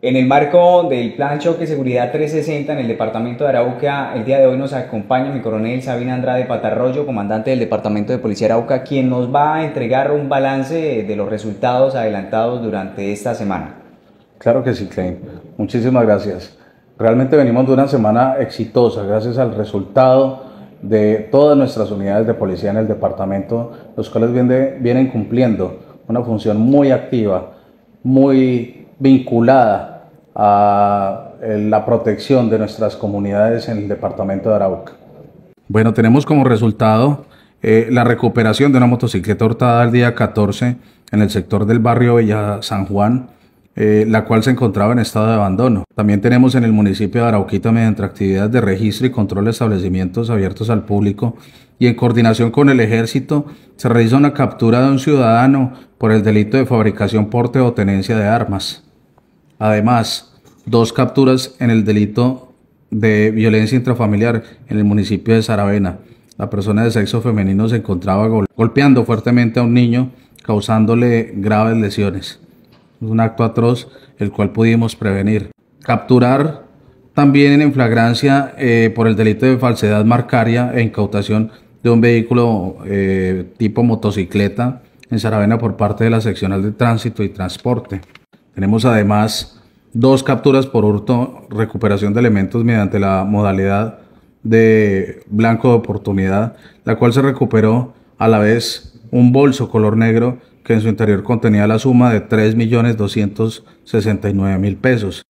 En el marco del Plan Choque Seguridad 360 en el Departamento de Arauca, el día de hoy nos acompaña mi coronel Sabina Andrade Patarroyo, comandante del Departamento de Policía Arauca, quien nos va a entregar un balance de los resultados adelantados durante esta semana. Claro que sí, Clay. Muchísimas gracias. Realmente venimos de una semana exitosa gracias al resultado de todas nuestras unidades de policía en el departamento, los cuales vienen cumpliendo una función muy activa muy vinculada a eh, la protección de nuestras comunidades en el departamento de Arauca. Bueno, tenemos como resultado eh, la recuperación de una motocicleta hurtada el día 14 en el sector del barrio Villa San Juan, eh, la cual se encontraba en estado de abandono. También tenemos en el municipio de Arauquita, mediante actividades de registro y control de establecimientos abiertos al público y en coordinación con el ejército, se realiza una captura de un ciudadano por el delito de fabricación, porte o tenencia de armas. Además, dos capturas en el delito de violencia intrafamiliar en el municipio de Saravena. La persona de sexo femenino se encontraba golpeando fuertemente a un niño, causándole graves lesiones un acto atroz el cual pudimos prevenir. Capturar también en flagrancia eh, por el delito de falsedad marcaria e incautación de un vehículo eh, tipo motocicleta en Saravena por parte de la seccional de tránsito y transporte. Tenemos además dos capturas por hurto, recuperación de elementos mediante la modalidad de blanco de oportunidad, la cual se recuperó a la vez un bolso color negro que en su interior contenía la suma de 3.269.000 pesos.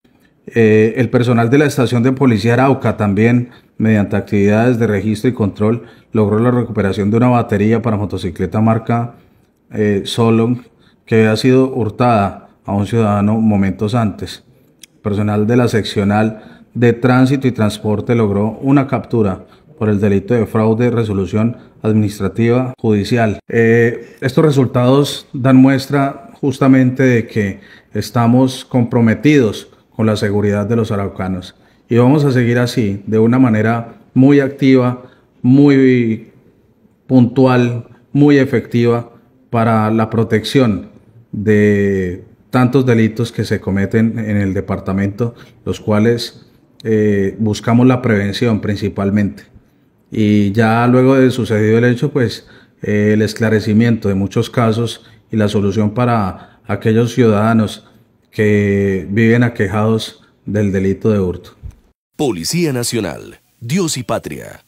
Eh, el personal de la estación de policía Arauca también, mediante actividades de registro y control, logró la recuperación de una batería para motocicleta marca eh, Solon que había sido hurtada a un ciudadano momentos antes. Personal de la seccional de tránsito y transporte logró una captura por el delito de fraude, resolución administrativa, judicial. Eh, estos resultados dan muestra justamente de que estamos comprometidos con la seguridad de los araucanos y vamos a seguir así, de una manera muy activa, muy puntual, muy efectiva para la protección de tantos delitos que se cometen en el departamento, los cuales eh, buscamos la prevención principalmente y ya luego de sucedido el hecho, pues eh, el esclarecimiento de muchos casos y la solución para aquellos ciudadanos que viven aquejados del delito de hurto. Policía Nacional, Dios y Patria.